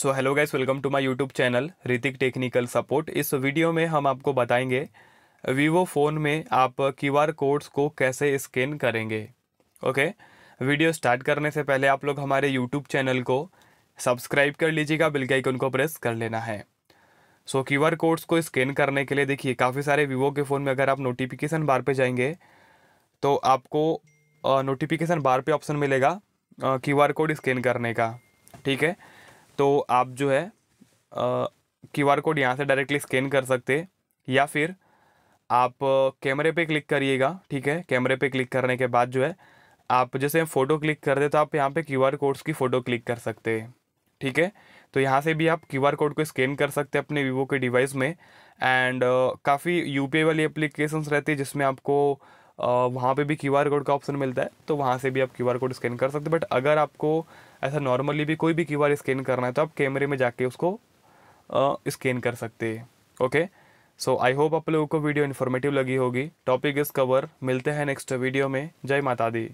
so hello guys welcome to my YouTube channel Hrithik technical support इस वीडियो में हम आपको बताएंगे वीवो फ़ोन में आप क्यूआर कोड्स को कैसे स्कैन करेंगे ओके वीडियो स्टार्ट करने से पहले आप लोग हमारे यूट्यूब चैनल को सब्सक्राइब कर लीजिएगा बिल के आइकन को प्रेस कर लेना है सो क्यू आर कोड्स को स्कैन करने के लिए देखिए काफ़ी सारे वीवो के फ़ोन में अगर आप नोटिफिकेशन बार पे जाएंगे तो आपको नोटिफिकेशन बार पे ऑप्शन मिलेगा क्यू आर कोड स्कैन करने का ठीक है तो आप जो है क्यू आर कोड यहाँ से डायरेक्टली स्कैन कर सकते या फिर आप कैमरे पे क्लिक करिएगा ठीक है कैमरे पे क्लिक करने के बाद जो है आप जैसे फ़ोटो क्लिक कर दे तो आप यहाँ पे क्यू आर कोड्स की फ़ोटो क्लिक कर सकते हैं ठीक है तो यहाँ से भी आप क्यू आर कोड को स्कैन कर सकते हैं अपने वीवो के डिवाइस में एंड uh, काफ़ी यू पी वाली एप्लीकेशन रहती है जिसमें आपको uh, वहाँ पर भी क्यू आर कोड का ऑप्शन मिलता है तो वहाँ से भी आप क्यू आर कोड स्कैन कर सकते हैं बट अगर आपको ऐसा नॉर्मली भी कोई भी क्यू स्कैन करना है तो आप कैमरे में जाके उसको स्कैन कर सकते हैं ओके सो आई होप आप लोगों को वीडियो इन्फॉर्मेटिव लगी होगी टॉपिक इज़ कवर मिलते हैं नेक्स्ट वीडियो में जय माता दी